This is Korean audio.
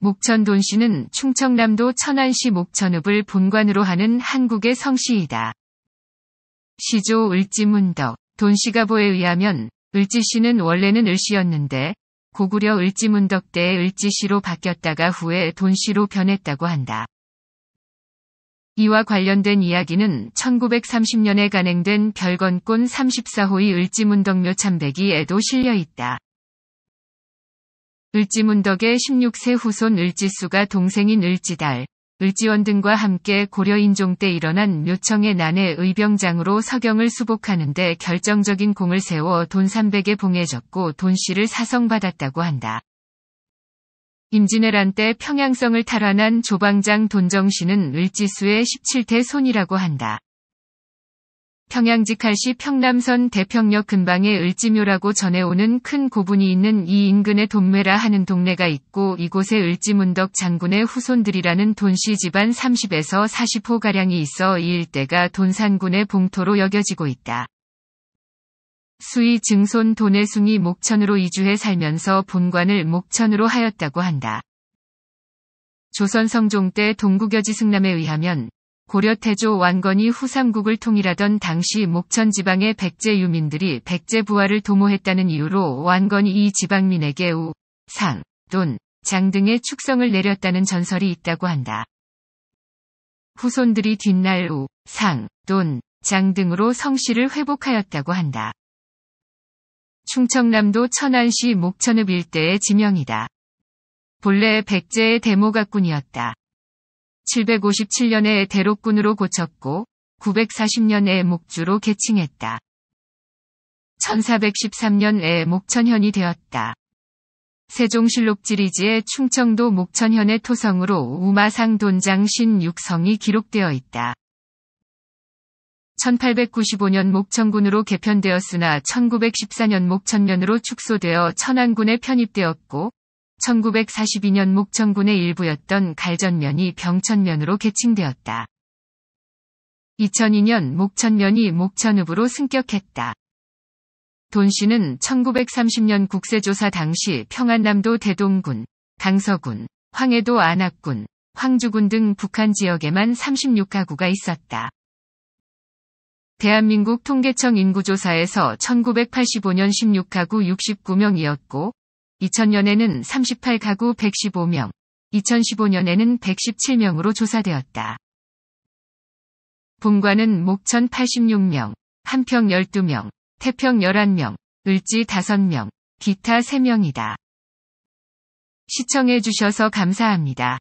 목천돈 씨는 충청남도 천안시 목천읍을 본관으로 하는 한국의 성씨이다. 시조 을지문덕 돈씨가보에 의하면 을지씨는 원래는 을씨였는데 고구려 을지문덕 때 을지씨로 바뀌었다가 후에 돈씨로 변했다고 한다. 이와 관련된 이야기는 1930년에 간행된 별건꼰 34호의 을지문덕묘 참배기에도 실려 있다. 을지문덕의 16세 후손 을지수가 동생인 을지달, 을지원 등과 함께 고려인종 때 일어난 묘청의 난에 의병장으로 서경을 수복하는데 결정적인 공을 세워 돈 300에 봉해졌고 돈씨를 사성받았다고 한다. 임진왜란 때 평양성을 탈환한 조방장 돈정씨는 을지수의 17대 손이라고 한다. 평양직할시 평남선 대평역 근방의 을지묘라고 전해오는 큰 고분이 있는 이 인근에 돈매라 하는 동네가 있고 이곳에 을지문덕 장군의 후손들이라는 돈씨 집안 30에서 40호가량이 있어 이 일대가 돈산군의 봉토로 여겨지고 있다. 수이 증손 돈해숭이 목천으로 이주해 살면서 본관을 목천으로 하였다고 한다. 조선 성종 때 동국여지 승남에 의하면 고려 태조 왕건이 후삼국을 통일하던 당시 목천 지방의 백제 유민들이 백제 부하를 도모했다는 이유로 왕건이 이 지방민에게 우, 상, 돈, 장 등의 축성을 내렸다는 전설이 있다고 한다. 후손들이 뒷날 우, 상, 돈, 장 등으로 성씨를 회복하였다고 한다. 충청남도 천안시 목천읍 일대의 지명이다. 본래 백제의 대모각군이었다 757년에 대록군으로 고쳤고 940년에 목주로 개칭했다. 1413년에 목천현이 되었다. 세종실록 지리지에 충청도 목천현의 토성으로 우마상 돈장 신육성이 기록되어 있다. 1895년 목천군으로 개편되었으나 1914년 목천면으로 축소되어 천안군에 편입되었고 1942년 목천군의 일부였던 갈전면이 병천면으로 개칭되었다. 2002년 목천면이 목천읍으로 승격했다. 돈 씨는 1930년 국세조사 당시 평안남도 대동군, 강서군, 황해도 안악군, 황주군 등 북한 지역에만 36가구가 있었다. 대한민국 통계청 인구조사에서 1985년 16가구 69명이었고 2000년에는 38가구 115명, 2015년에는 117명으로 조사되었다. 본관은 목천 86명, 함평 12명, 태평 11명, 을지 5명, 기타 3명이다. 시청해주셔서 감사합니다.